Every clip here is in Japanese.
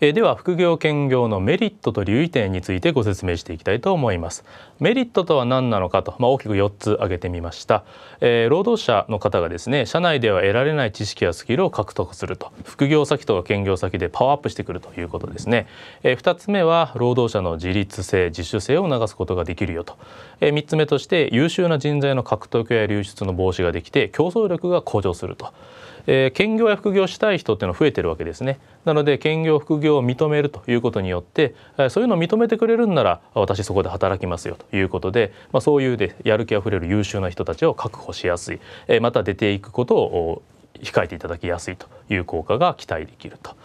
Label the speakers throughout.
Speaker 1: えでは副業兼業のメリットと留意点についてご説明していきたいと思いますメリットとは何なのかと、まあ、大きく4つ挙げてみました、えー、労働者の方がですね社内では得られない知識やスキルを獲得すると副業先とか兼業先でパワーアップしてくるということですね、えー、2つ目は労働者の自立性自主性を促すことができるよと、えー、3つ目として優秀な人材の獲得や流出の防止ができて競争力が向上するとえー、兼業や副業したい人っていうのは増えてるわけですねなので兼業副業を認めるということによって、えー、そういうのを認めてくれるんなら私そこで働きますよということで、まあ、そういうでやる気あふれる優秀な人たちを確保しやすい、えー、また出ていくことを控えていただきやすいという効果が期待できると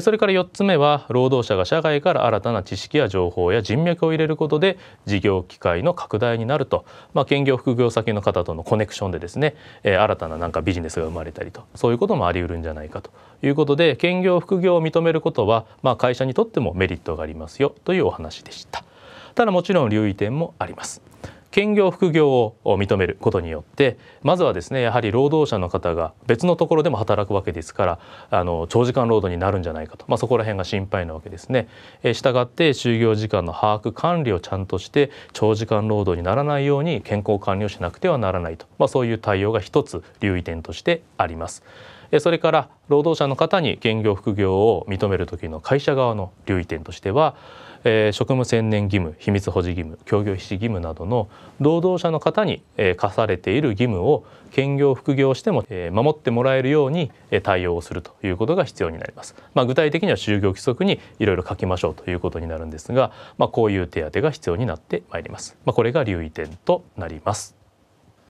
Speaker 1: それから4つ目は労働者が社外から新たな知識や情報や人脈を入れることで事業機会の拡大になると、まあ、兼業副業先の方とのコネクションでですね新たななんかビジネスが生まれたりとそういうこともありうるんじゃないかということで兼業副業を認めることは、まあ、会社にとってもメリットがありますよというお話でしたただもちろん留意点もあります兼業副業を認めることによってまずはですねやはり労働者の方が別のところでも働くわけですからあの長時間労働になるんじゃないかと、まあ、そこら辺が心配なわけですね。したがって就業時間の把握管理をちゃんとして長時間労働にならないように健康管理をしなくてはならないと、まあ、そういう対応が一つ留意点としてあります。それから労働者の方に兼業副業を認める時の会社側の留意点としては、職務専念義務秘密保持義務協業必至義務などの労働者の方に、課されている義務を兼業副業しても、守ってもらえるように、対応をするということが必要になります。まあ、具体的には就業規則にいろいろ書きましょうということになるんですが、まあ、こういう手当が必要になってまいります。まあ、これが留意点となります。